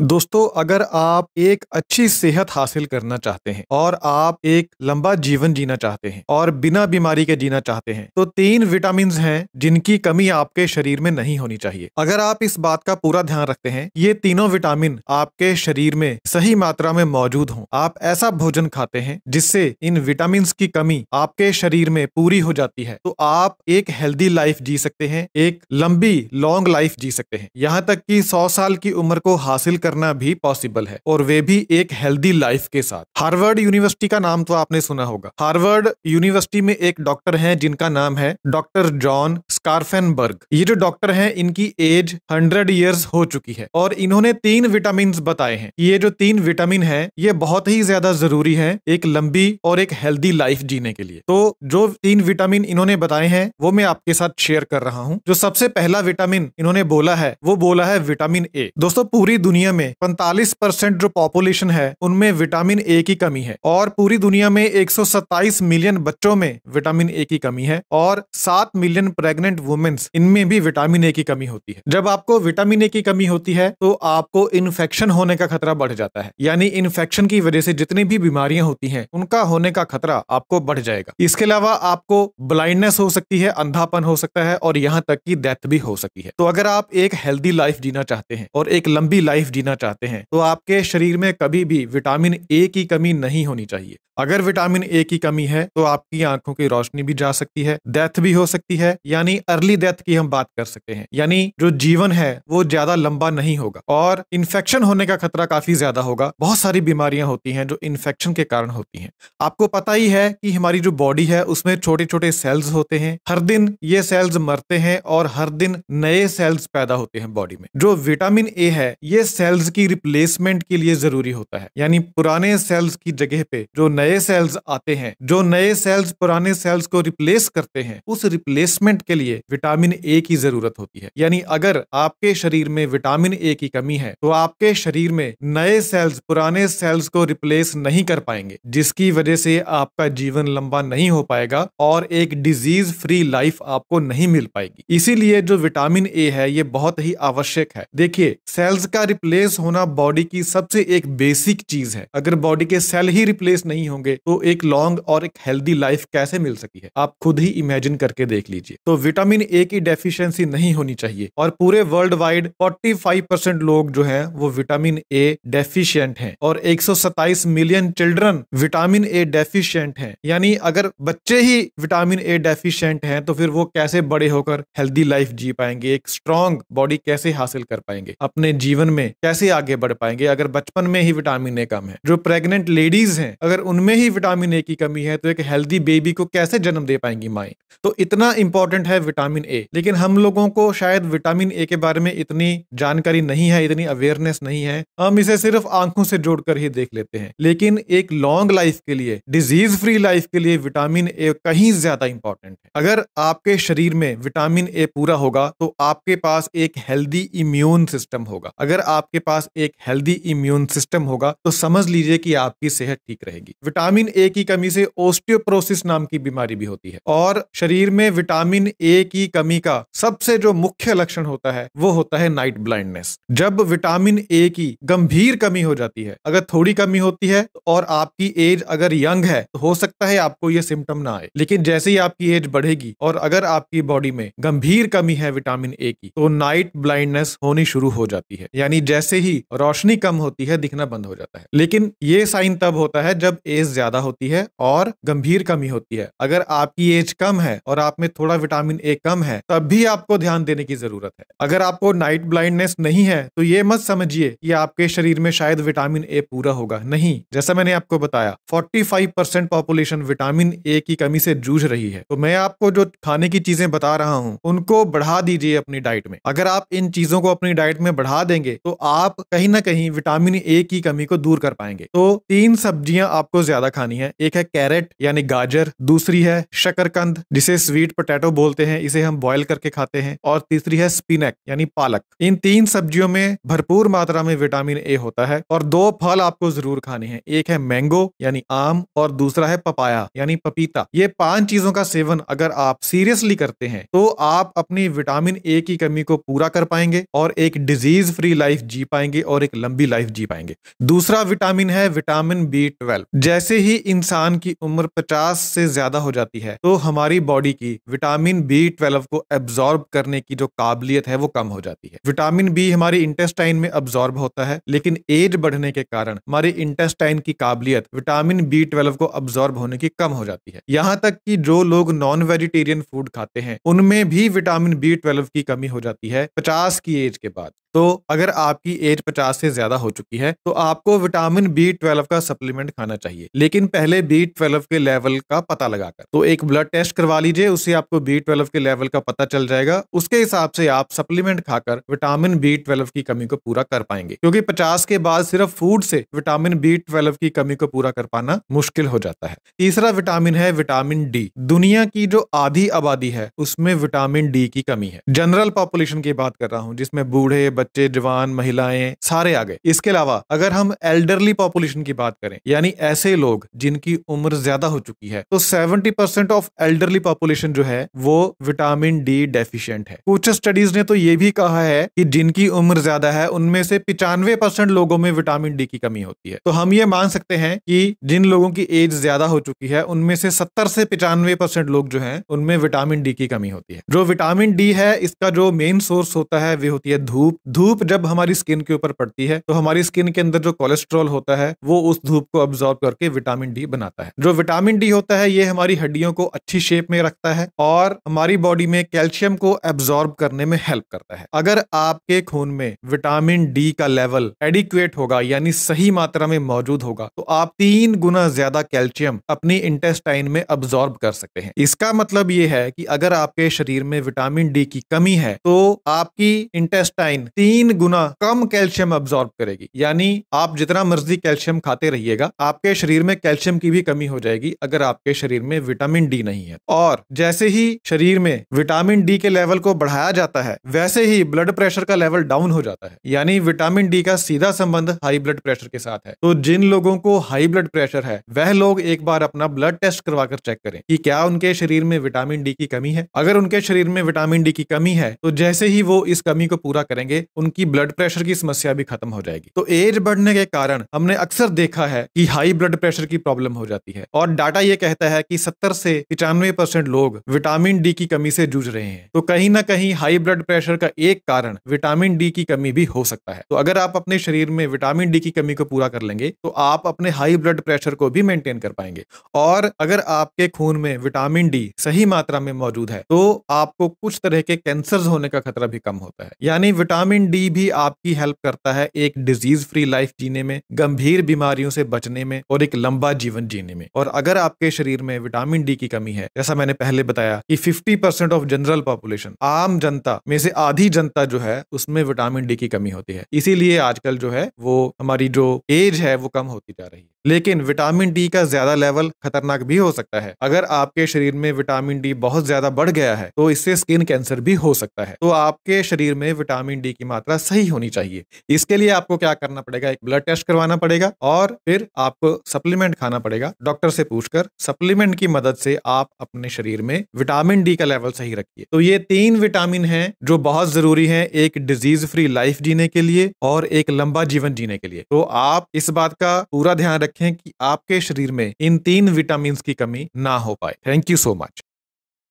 दोस्तों अगर आप एक अच्छी सेहत हासिल करना चाहते हैं और आप एक लंबा जीवन जीना चाहते हैं और बिना बीमारी के जीना चाहते हैं तो तीन विटामिन हैं जिनकी कमी आपके शरीर में नहीं होनी चाहिए अगर आप इस बात का पूरा ध्यान रखते हैं ये तीनों विटामिन आपके शरीर में सही मात्रा में मौजूद हों आप ऐसा भोजन खाते हैं जिससे इन विटामिन की कमी आपके शरीर में पूरी हो जाती है तो आप एक हेल्दी लाइफ जी सकते हैं एक लंबी लॉन्ग लाइफ जी सकते हैं यहाँ तक की सौ साल की उम्र को हासिल करना भी पॉसिबल है और वे भी एक हेल्दी लाइफ के साथ हार्वर्ड यूनिवर्सिटी का नाम तो आपने सुना होगा हार्वर्ड यूनिवर्सिटी में एक डॉक्टर हैं जिनका नाम है डॉक्टर जॉन स्कारफेनबर्ग ये जो डॉक्टर हैं इनकी एज हंड्रेड ईयर्स हो चुकी है और इन्होंने तीन विटामिन बताए हैं ये जो तीन विटामिन है ये बहुत ही ज्यादा जरूरी है एक लंबी और एक हेल्दी लाइफ जीने के लिए तो जो तीन विटामिन इन्होंने बताए हैं वो मैं आपके साथ शेयर कर रहा हूँ जो सबसे पहला विटामिन इन्होंने बोला है वो बोला है विटामिन ए दोस्तों पूरी दुनिया में 45 परसेंट जो पॉपुलेशन है उनमें विटामिन ए की कमी है और पूरी दुनिया में 127 मिलियन बच्चों में विटामिन ए की कमी है और 7 मिलियन प्रेग्नेंट वुमेन्स इनमें भी विटामिन ए की कमी होती है जब आपको विटामिन ए की कमी होती है तो आपको इन्फेक्शन होने का खतरा बढ़ जाता है यानी इन्फेक्शन की वजह से जितनी भी बीमारियां होती हैं उनका होने का खतरा आपको बढ़ जाएगा इसके अलावा आपको ब्लाइंडनेस हो सकती है अंधापन हो सकता है और यहाँ तक की डेथ भी हो सकती है तो अगर आप एक हेल्दी लाइफ जीना चाहते हैं और एक लंबी लाइफ जीना जीना चाहते हैं तो आपके शरीर में कभी भी विटामिन ए की कमी नहीं होनी चाहिए अगर विटामिन ए की कमी है तो आपकी आंखों की रोशनी भी जा सकती है डेथ भी हो सकती है यानी अर्ली डेथ की हम बात कर सकते हैं यानी जो जीवन है वो ज्यादा लंबा नहीं होगा और इन्फेक्शन होने का खतरा काफी ज्यादा होगा बहुत सारी बीमारियां होती हैं जो इन्फेक्शन के कारण होती हैं आपको पता ही है कि हमारी जो बॉडी है उसमें छोटे छोटे सेल्स होते हैं हर दिन ये सेल्स मरते हैं और हर दिन नए सेल्स पैदा होते हैं बॉडी में जो विटामिन ए है ये सेल्स सेल्स की रिप्लेसमेंट के लिए जरूरी होता है यानी पुराने सेल्स की जगह पे जो नए सेल्स आते हैं जो नए सेल्स पुराने सेल्स को रिप्लेस करते हैं उस रिप्लेसमेंट के लिए विटामिन ए की जरूरत होती है यानी अगर आपके शरीर में विटामिन ए की कमी है तो आपके शरीर में नए सेल्स पुराने सेल्स को रिप्लेस नहीं कर पाएंगे जिसकी वजह से आपका जीवन लंबा नहीं हो पाएगा और एक डिजीज फ्री लाइफ आपको नहीं मिल पाएगी इसीलिए जो विटामिन ए है ये बहुत ही आवश्यक है देखिए सेल्स का रिप्लेस रिप्लेस होना बॉडी की सबसे एक बेसिक चीज है अगर बॉडी के सेल ही रिप्लेस नहीं होंगे तो एक लॉन्ग और एक हेल्दी लाइफ कैसे मिल सकी है आप खुद ही इमेजिन करके देख लीजिए तो विटामिन ए की डेफिशिएंसी नहीं होनी चाहिए और पूरे वर्ल्ड वाइड 45 परसेंट लोग जो हैं वो विटामिन ए डेफिशिएंट हैं और 127 million children vitamin A deficient हैं यानी अगर बच्चे ही विटामिन ए डेफिशिएंट हैं तो फिर वो कैसे बड़े होकर हेल्दी लाइफ जी पाएंगे एक स्ट्रांग बॉडी कैसे हासिल कर पाएंगे अपने जीवन में कैसे आगे बढ़ पाएंगे अगर बचपन में ही विटामिन ए कम है जो प्रेग्नेंट लेडीज हैं अगर उनमें ही विटामिन ए की कमी है तो एक हेल्दी बेबी को कैसे जन्म दे पाएंगी माए तो इतना इंपॉर्टेंट है विटामिन ए लेकिन हम लोगों को शायद विटामिन ए के बारे में इतनी जानकारी नहीं है इतनी अवेयरनेस नहीं है हम इसे सिर्फ आंखों से जोड़कर ही देख लेते हैं लेकिन एक लॉन्ग लाइफ के लिए डिजीज फ्री लाइफ के लिए विटामिन ए कहीं ज्यादा इंपॉर्टेंट है अगर आपके शरीर में विटामिन ए पूरा होगा तो आपके पास एक हेल्दी इम्यून सिस्टम होगा अगर आपके आपके पास एक हेल्दी इम्यून सिस्टम होगा तो समझ लीजिए कि आपकी सेहत ठीक रहेगी विटामिन ए की कमी से ओस्टियोप्रोसिस नाम की बीमारी भी होती है और शरीर में विटामिन ए की कमी का सबसे जो मुख्य लक्षण होता है वो होता है नाइट ब्लाइंडनेस जब विटामिन ए की गंभीर कमी हो जाती है अगर थोड़ी कमी होती है और आपकी एज अगर यंग है तो हो सकता है आपको ये सिम्टम ना आए लेकिन जैसे ही आपकी एज बढ़ेगी और अगर आपकी बॉडी में गंभीर कमी है विटामिन ए की तो नाइट ब्लाइंडनेस होनी शुरू हो जाती है यानी जैसे जैसे ही रोशनी कम होती है दिखना बंद हो जाता है लेकिन ये साइन तब होता है जब एज ज्यादा होती है और गंभीर कमी होती है अगर आपकी एज कम है और आप में थोड़ा विटामिन ए कम है तब भी आपको ध्यान देने की जरूरत है अगर आपको नाइट ब्लाइंडनेस नहीं है तो ये मत समझिए कि आपके शरीर में शायद विटामिन ए पूरा होगा नहीं जैसा मैंने आपको बताया 45 परसेंट पॉपुलेशन विटामिन ए की कमी से जूझ रही है तो मैं आपको जो खाने की चीजें बता रहा हूँ उनको बढ़ा दीजिए अपनी डाइट में अगर आप इन चीजों को अपनी डाइट में बढ़ा देंगे तो आप आप कहीं ना कहीं विटामिन ए की कमी को दूर कर पाएंगे तो तीन सब्जियां आपको ज्यादा खानी है एक है कैरेट यानी गाजर दूसरी है शकरकंद जिसे स्वीट पोटैटो बोलते हैं इसे हम बॉइल करके खाते हैं और तीसरी है स्पिनक यानी पालक इन तीन सब्जियों में भरपूर मात्रा में विटामिन ए होता है और दो फल आपको जरूर खाने हैं एक है मैंगो यानी आम और दूसरा है पपाया यानी पपीता ये पांच चीजों का सेवन अगर आप सीरियसली करते हैं तो आप अपनी विटामिन ए की कमी को पूरा कर पाएंगे और एक डिजीज फ्री लाइफ जी पाएंगे और एक लंबी लाइफ जी पाएंगे दूसरा विटामिन है विटामिन बी ट्वेल्व जैसे ही इंसान की उम्र पचास से ज्यादा हो जाती है तो हमारी बॉडी की विटामिन बी ट्वेल्व को एब्जॉर्ब करने की जो काबिलियत है वो कम हो जाती है विटामिन बी हमारी इंटेस्टाइन में अब्जॉर्ब होता है लेकिन एज बढ़ने के कारण हमारी इंटेस्टाइन की काबिलियत विटामिन बी ट्वेल्व को अब्जॉर्ब होने की कम हो जाती है यहाँ तक कि जो लोग नॉन वेजिटेरियन फूड खाते हैं उनमें भी विटामिन बी ट्वेल्व की कमी हो जाती है पचास की एज के बाद तो अगर आपकी एज 50 से ज्यादा हो चुकी है तो आपको विटामिन बी ट्वेल्व का सप्लीमेंट खाना चाहिए लेकिन पहले बी ट्वेल्व के लेवल का पता लगाकर तो एक ब्लड टेस्ट करवा लीजिए उससे आपको बी ट्वेल्व के लेवल का पता चल जाएगा उसके हिसाब से आप सप्लीमेंट खाकर विटामिन बी ट्वेल्व की कमी को पूरा कर पाएंगे क्योंकि पचास के बाद सिर्फ फूड से विटामिन बी ट्वेल्व की कमी को पूरा कर पाना मुश्किल हो जाता है तीसरा विटामिन है विटामिन डी दुनिया की जो आधी आबादी है उसमें विटामिन डी की कमी है जनरल पॉपुलेशन की बात कर रहा हूँ जिसमें बूढ़े बच्चे जवान महिलाएं सारे आ गए इसके अलावा अगर हम एल्डरली पॉपुलेशन की बात करें यानी ऐसे लोग जिनकी उम्र ज्यादा हो चुकी है तो seventy percent of elderly population जो है वो विटामिन डी डेफिशिएंट है कुछ स्टडीज ने तो ये भी कहा है कि जिनकी उम्र ज्यादा है उनमें से पिचानवे परसेंट लोगों में विटामिन डी की कमी होती है तो हम ये मान सकते हैं कि जिन लोगों की एज ज्यादा हो चुकी है उनमें से सत्तर से पिचानवे परसेंट लोग जो है उनमें विटामिन डी की कमी होती है जो विटामिन डी है इसका जो मेन सोर्स होता है वे होती है धूप धूप जब हमारी स्किन के ऊपर पड़ती है तो हमारी स्किन के अंदर जो कोलेस्ट्रॉल होता है वो उस धूप को अब्जॉर्ब करके विटामिन डी बनाता है जो विटामिन डी होता है ये हमारी हड्डियों को अच्छी शेप में रखता है और हमारी बॉडी में कैल्शियम को एब्जॉर्ब करने में हेल्प करता है अगर आपके खून में विटामिन डी का लेवल एडिक्वेट होगा यानी सही मात्रा में मौजूद होगा तो आप तीन गुना ज्यादा कैल्शियम अपनी इंटेस्टाइन में अब्जॉर्ब कर सकते हैं इसका मतलब ये है कि अगर आपके शरीर में विटामिन डी की कमी है तो आपकी इंटेस्टाइन तीन गुना कम कैल्शियम अब्जॉर्ब करेगी यानी आप जितना मर्जी कैल्शियम खाते रहिएगा आपके शरीर में कैल्शियम की भी कमी हो जाएगी अगर आपके शरीर में विटामिन डी नहीं है और जैसे ही शरीर में विटामिन डी के लेवल को बढ़ाया जाता है वैसे ही ब्लड प्रेशर का लेवल डाउन हो जाता है यानी विटामिन डी का सीधा संबंध हाई ब्लड प्रेशर के साथ है तो जिन लोगों को हाई ब्लड प्रेशर है वह लोग एक बार अपना ब्लड टेस्ट करवाकर चेक करें कि क्या उनके शरीर में विटामिन डी की कमी है अगर उनके शरीर में विटामिन डी की कमी है तो जैसे ही वो इस कमी को पूरा करेंगे उनकी ब्लड प्रेशर की समस्या भी खत्म हो जाएगी तो एज बढ़ने के कारण हमने अक्सर देखा है कि हाई ब्लड प्रेशर की प्रॉब्लम हो जाती है और डाटा ये कहता है कि सत्तर से पिचानवे परसेंट लोग विटामिन डी की कमी से जूझ रहे हैं तो कहीं ना कहीं हाई ब्लड प्रेशर का एक कारण विटामिन डी की कमी भी हो सकता है तो अगर आप अपने शरीर में विटामिन डी की कमी को पूरा कर लेंगे तो आप अपने हाई ब्लड प्रेशर को भी मेंटेन कर पाएंगे और अगर आपके खून में विटामिन डी सही मात्रा में मौजूद है तो आपको कुछ तरह के कैंसर होने का खतरा भी कम होता है यानी विटामिन विटामिन डी भी आपकी हेल्प करता है एक डिजीज फ्री लाइफ जीने में गंभीर बीमारियों से बचने में और एक लंबा जीवन जीने में और अगर आपके शरीर में विटामिन डी की कमी है जैसा मैंने पहले बताया कि 50 परसेंट ऑफ जनरल पॉपुलेशन आम जनता में से आधी जनता जो है उसमें विटामिन डी की कमी होती है इसीलिए आजकल जो है वो हमारी जो एज है वो कम होती जा रही है लेकिन विटामिन डी का ज्यादा लेवल खतरनाक भी हो सकता है अगर आपके शरीर में विटामिन डी बहुत ज्यादा बढ़ गया है तो इससे स्किन कैंसर भी हो सकता है तो आपके शरीर में विटामिन डी की मात्रा सही होनी चाहिए इसके लिए आपको क्या करना पड़ेगा एक ब्लड टेस्ट करवाना पड़ेगा और फिर आपको सप्लीमेंट खाना पड़ेगा डॉक्टर से पूछकर सप्लीमेंट की मदद से आप अपने शरीर में विटामिन डी का लेवल सही रखिए तो ये तीन विटामिन है जो बहुत जरूरी है एक डिजीज फ्री लाइफ जीने के लिए और एक लंबा जीवन जीने के लिए तो आप इस बात का पूरा ध्यान रखें कि आपके शरीर में इन तीन विटामिन की कमी ना हो पाए थैंक यू सो मच